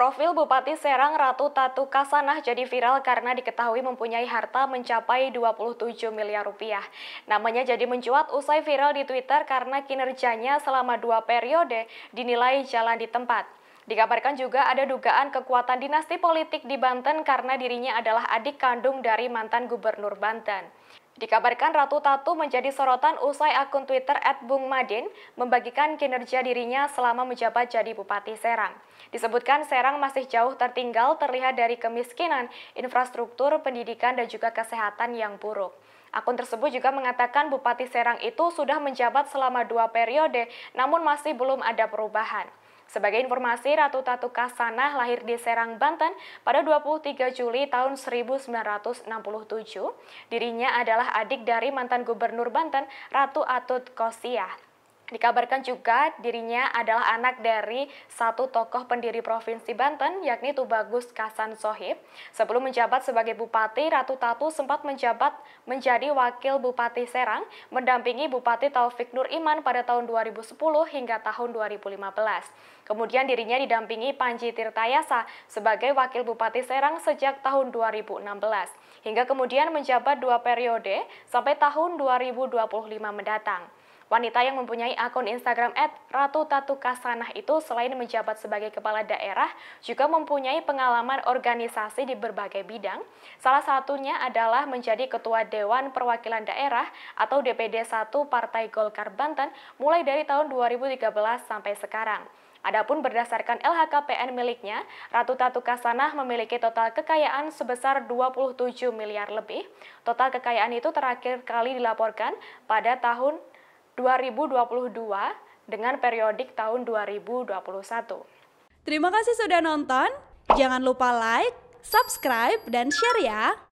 Profil Bupati Serang Ratu Tatu Kasanah jadi viral karena diketahui mempunyai harta mencapai 27 miliar rupiah. Namanya jadi mencuat usai viral di Twitter karena kinerjanya selama dua periode dinilai jalan di tempat. Dikabarkan juga ada dugaan kekuatan dinasti politik di Banten karena dirinya adalah adik kandung dari mantan gubernur Banten. Dikabarkan Ratu Tatu menjadi sorotan usai akun Twitter @bungmadin membagikan kinerja dirinya selama menjabat jadi Bupati Serang. Disebutkan Serang masih jauh tertinggal terlihat dari kemiskinan, infrastruktur, pendidikan, dan juga kesehatan yang buruk. Akun tersebut juga mengatakan Bupati Serang itu sudah menjabat selama dua periode, namun masih belum ada perubahan. Sebagai informasi, Ratu Tatu Kasanah lahir di Serang, Banten pada 23 Juli tahun 1967. Dirinya adalah adik dari mantan Gubernur Banten, Ratu Atut Kosiah. Dikabarkan juga dirinya adalah anak dari satu tokoh pendiri Provinsi Banten, yakni Tubagus Kasan Sohib. Sebelum menjabat sebagai Bupati, Ratu Tatu sempat menjabat menjadi Wakil Bupati Serang, mendampingi Bupati Taufik Nur Iman pada tahun 2010 hingga tahun 2015. Kemudian dirinya didampingi Panji Tirtayasa sebagai Wakil Bupati Serang sejak tahun 2016, hingga kemudian menjabat dua periode sampai tahun 2025 mendatang. Wanita yang mempunyai akun Instagram @ratu_tatu_kasanah itu selain menjabat sebagai kepala daerah, juga mempunyai pengalaman organisasi di berbagai bidang. Salah satunya adalah menjadi ketua Dewan Perwakilan Daerah atau DPD 1 Partai Golkar Banten mulai dari tahun 2013 sampai sekarang. Adapun berdasarkan LHKPN miliknya, Ratu Tatu Kasanah memiliki total kekayaan sebesar 27 miliar lebih. Total kekayaan itu terakhir kali dilaporkan pada tahun 2022 dengan periodik tahun 2021. Terima kasih sudah nonton. Jangan lupa like, subscribe, dan share ya.